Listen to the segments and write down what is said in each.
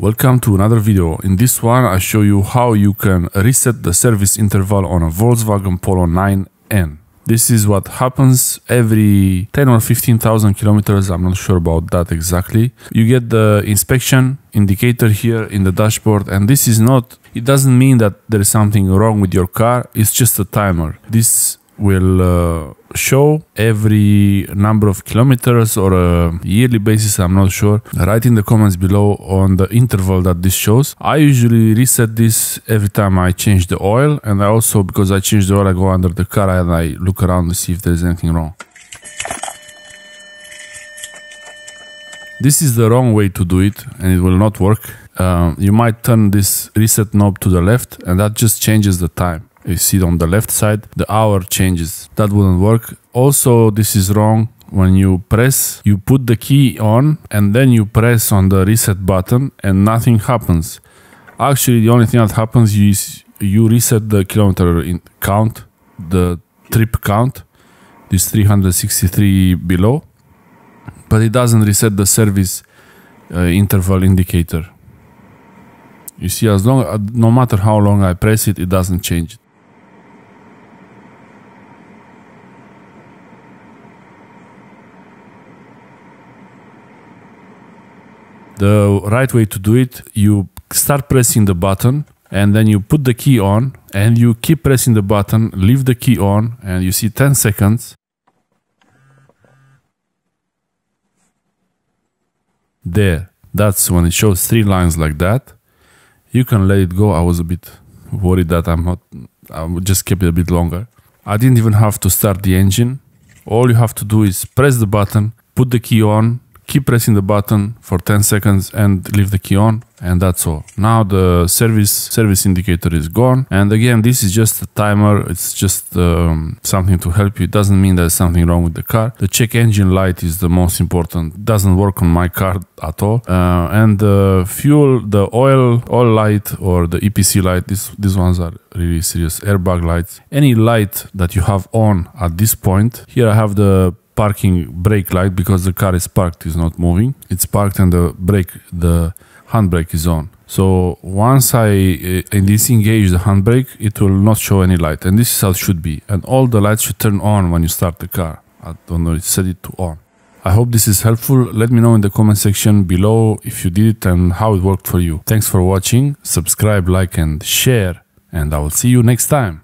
Welcome to another video. In this one I show you how you can reset the service interval on a Volkswagen Polo 9N. This is what happens every 10 or 15,000 kilometers, I'm not sure about that exactly. You get the inspection indicator here in the dashboard and this is not, it doesn't mean that there is something wrong with your car, it's just a timer. This will uh, show every number of kilometers or a yearly basis, I'm not sure. Write in the comments below on the interval that this shows. I usually reset this every time I change the oil and I also, because I change the oil, I go under the car and I look around to see if there's anything wrong. This is the wrong way to do it and it will not work. Um, you might turn this reset knob to the left and that just changes the time you see on the left side, the hour changes. That wouldn't work. Also, this is wrong. When you press, you put the key on and then you press on the reset button and nothing happens. Actually, the only thing that happens is you reset the kilometer count, the trip count, this 363 below, but it doesn't reset the service uh, interval indicator. You see, as long, uh, no matter how long I press it, it doesn't change it. The right way to do it, you start pressing the button and then you put the key on and you keep pressing the button, leave the key on and you see 10 seconds. There, that's when it shows three lines like that. You can let it go. I was a bit worried that I'm not, I would just keep it a bit longer. I didn't even have to start the engine. All you have to do is press the button, put the key on, keep pressing the button for 10 seconds and leave the key on and that's all. Now the service service indicator is gone and again this is just a timer it's just um, something to help you it doesn't mean there's something wrong with the car. The check engine light is the most important doesn't work on my car at all uh, and the fuel the oil oil light or the EPC light this, these ones are really serious airbag lights any light that you have on at this point here I have the parking brake light because the car is parked, is not moving. It's parked and the brake, the handbrake is on. So once I uh, eh, disengage the handbrake, it will not show any light. And this is how it should be. And all the lights should turn on when you start the car. I don't know, it said it to on. I hope this is helpful. Let me know in the comment section below if you did it and how it worked for you. Thanks for watching. Subscribe, like and share. And I will see you next time.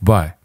Bye.